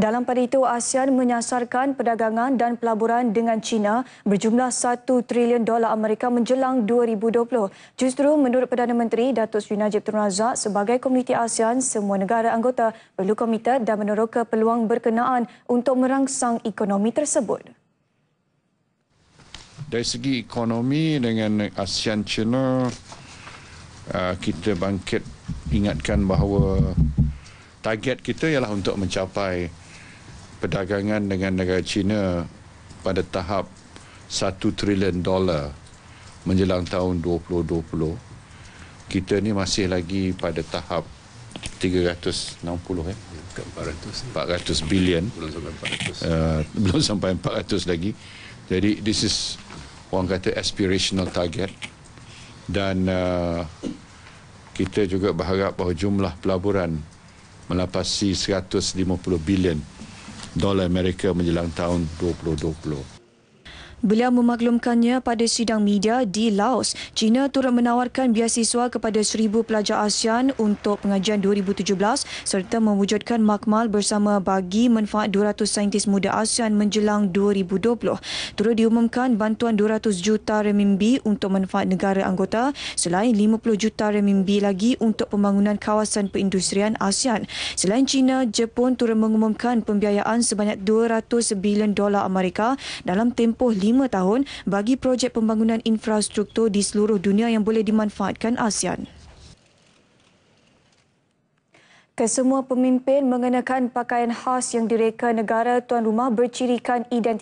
Dalam pada itu, ASEAN menyasarkan perdagangan dan pelaburan dengan China berjumlah 1 trilion dolar Amerika menjelang 2020. Justru menurut Perdana Menteri Datuk Seri Najib Tun Razak, sebagai komuniti ASEAN, semua negara anggota perlu komite dan meneroka peluang berkenaan untuk merangsang ekonomi tersebut. Dari segi ekonomi dengan ASEAN China, uh, kita bangkit ingatkan bahawa target kita ialah untuk mencapai perdagangan dengan negara China pada tahap 1 trilion dolar menjelang tahun 2020 kita ni masih lagi pada tahap 360 eh 400 400 bilion belum sampai 400 uh, eh, belum sampai 400 lagi jadi this is orang kata aspirational target dan uh, kita juga berharap bahawa jumlah pelaburan melapasi 150 bilion dolar Amerika menjelang tahun 2020. Beliau memaklumkannya pada sidang media di Laos, China turut menawarkan biasiswa kepada seribu pelajar ASEAN untuk pengajian 2017 serta mewujudkan makmal bersama bagi manfaat 200 saintis muda ASEAN menjelang 2020. Turut diumumkan bantuan 200 juta renminbi untuk manfaat negara anggota selain 50 juta renminbi lagi untuk pembangunan kawasan perindustrian ASEAN. Selain China, Jepun turut mengumumkan pembiayaan sebanyak 200 bilion dolar Amerika dalam tempoh 5 lima tahun bagi projek pembangunan infrastruktur di seluruh dunia yang boleh dimanfaatkan ASEAN. Kesemua pemimpin mengenakan pakaian khas yang direka negara tuan rumah bercirikan identiti.